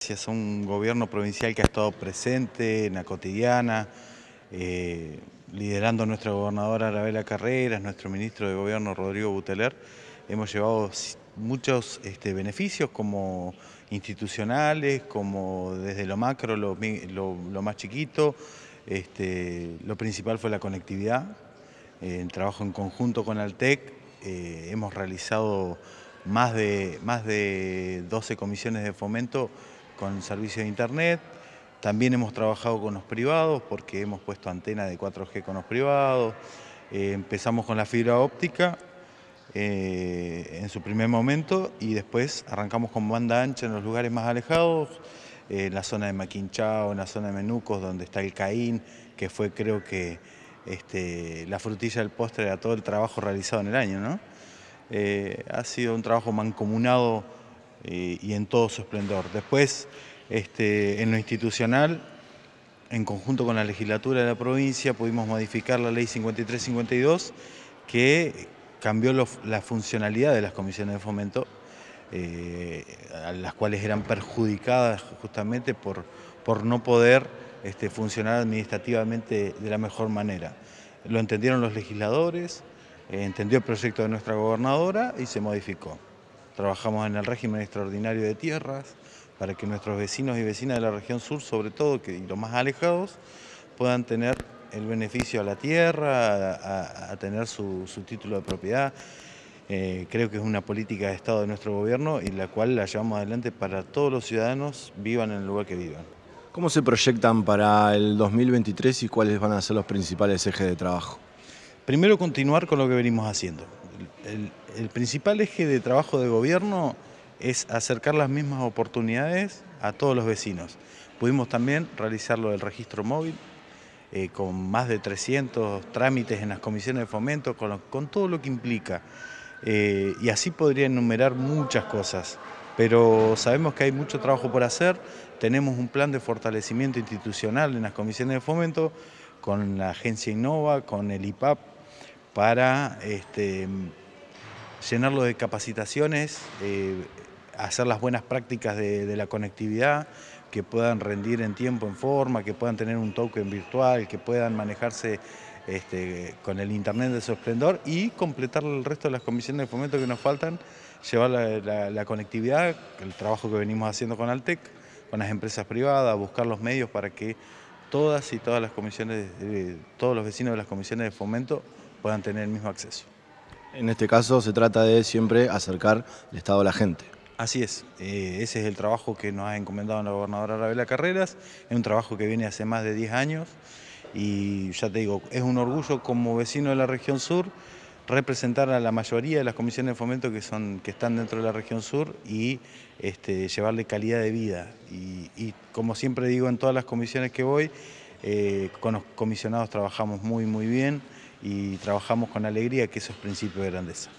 Gracias a un gobierno provincial que ha estado presente en la cotidiana, eh, liderando nuestra gobernadora Arabela Carreras, nuestro ministro de gobierno Rodrigo Buteler. Hemos llevado muchos este, beneficios como institucionales, como desde lo macro, lo, más chiquito. Este, lo principal fue la conectividad, eh, el trabajo en conjunto con Altec. Eh, hemos realizado más de, más de 12 comisiones de fomento con servicio de internet. También hemos trabajado con los privados porque hemos puesto antena de 4G con los privados. Eh, empezamos con la fibra óptica eh, en su primer momento y después arrancamos con banda ancha en los lugares más alejados, eh, en la zona de Maquinchao, en la zona de Menucos, donde está el Caín, que fue creo que este, la frutilla del postre de todo el trabajo realizado en el año. ¿no? ha sido un trabajo mancomunado y en todo su esplendor. Después, este, en lo institucional, en conjunto con la legislatura de la provincia, pudimos modificar la ley 5352 que cambió la funcionalidad de las comisiones de fomento, eh, a las cuales eran perjudicadas justamente por, por no poder este, funcionar administrativamente de la mejor manera. Lo entendieron los legisladores, eh, entendió el proyecto de nuestra gobernadora y se modificó. Trabajamos en el régimen extraordinario de tierras para que nuestros vecinos y vecinas de la región sur, sobre todo, y los más alejados, puedan tener el beneficio a la tierra, a, tener su, título de propiedad. Eh, creo que es una política de Estado de nuestro gobierno y la cual la llevamos adelante para todos los ciudadanos, vivan en el lugar que vivan. ¿Cómo se proyectan para el 2023 y cuáles van a ser los principales ejes de trabajo? Primero continuar con lo que venimos haciendo. El, principal eje de trabajo de gobierno es acercar las mismas oportunidades a todos los vecinos. Pudimos también realizar lo del registro móvil, eh, con más de 300 trámites en las comisiones de fomento, con, todo lo que implica. Eh, y así podría enumerar muchas cosas, pero sabemos que hay mucho trabajo por hacer, tenemos un plan de fortalecimiento institucional en las comisiones de fomento, con la agencia Innova, con el IPAP, para este, llenarlo de capacitaciones, eh, hacer las buenas prácticas de, la conectividad, que puedan rendir en tiempo, en forma, que puedan tener un token virtual, que puedan manejarse este, con el internet de su esplendor y completar el resto de las comisiones de fomento que nos faltan, llevar la, conectividad, el trabajo que venimos haciendo con Altec, con las empresas privadas, buscar los medios para que todas y todas las comisiones, todos los vecinos de las comisiones de fomento puedan tener el mismo acceso. En este caso se trata de siempre acercar el Estado a la gente. Así es, eh, ese es el trabajo que nos ha encomendado la gobernadora Ravela Carreras, es un trabajo que viene hace más de 10 años y ya te digo, es un orgullo como vecino de la región sur representar a la mayoría de las comisiones de fomento que, son, que están dentro de la región sur y este, llevarle calidad de vida. Y, como siempre digo en todas las comisiones que voy, eh, con los comisionados trabajamos muy muy bien y trabajamos con alegría, que eso es principio de grandeza.